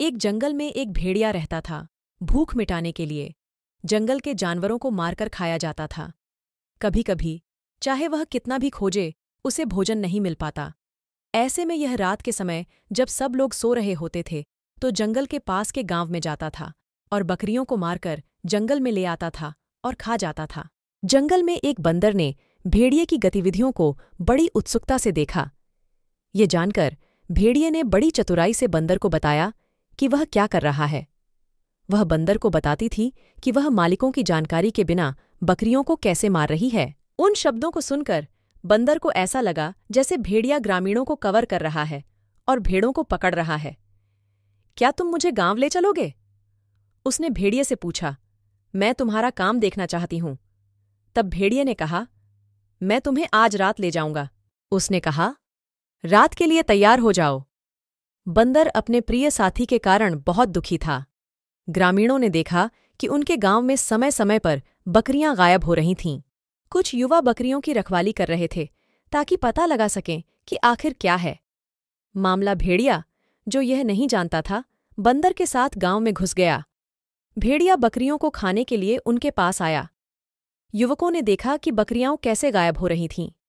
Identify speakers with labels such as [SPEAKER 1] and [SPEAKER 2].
[SPEAKER 1] एक जंगल में एक भेड़िया रहता था भूख मिटाने के लिए जंगल के जानवरों को मारकर खाया जाता था कभी कभी चाहे वह कितना भी खोजे उसे भोजन नहीं मिल पाता ऐसे में यह रात के समय जब सब लोग सो रहे होते थे तो जंगल के पास के गांव में जाता था और बकरियों को मारकर जंगल में ले आता था और खा जाता था जंगल में एक बंदर ने भेड़िए की गतिविधियों को बड़ी उत्सुकता से देखा ये जानकर भेड़िए ने बड़ी चतुराई से बंदर को बताया कि वह क्या कर रहा है वह बंदर को बताती थी कि वह मालिकों की जानकारी के बिना बकरियों को कैसे मार रही है उन शब्दों को सुनकर बंदर को ऐसा लगा जैसे भेड़िया ग्रामीणों को कवर कर रहा है और भेड़ों को पकड़ रहा है क्या तुम मुझे गांव ले चलोगे उसने भेड़िए से पूछा मैं तुम्हारा काम देखना चाहती हूं तब भेड़िए ने कहा मैं तुम्हें आज रात ले जाऊंगा उसने कहा रात के लिए तैयार हो जाओ बंदर अपने प्रिय साथी के कारण बहुत दुखी था ग्रामीणों ने देखा कि उनके गांव में समय समय पर बकरियां गायब हो रही थीं कुछ युवा बकरियों की रखवाली कर रहे थे ताकि पता लगा सकें कि आखिर क्या है मामला भेड़िया जो यह नहीं जानता था बंदर के साथ गांव में घुस गया भेड़िया बकरियों को खाने के लिए उनके पास आया युवकों ने देखा कि बकरियां कैसे गायब हो रही थीं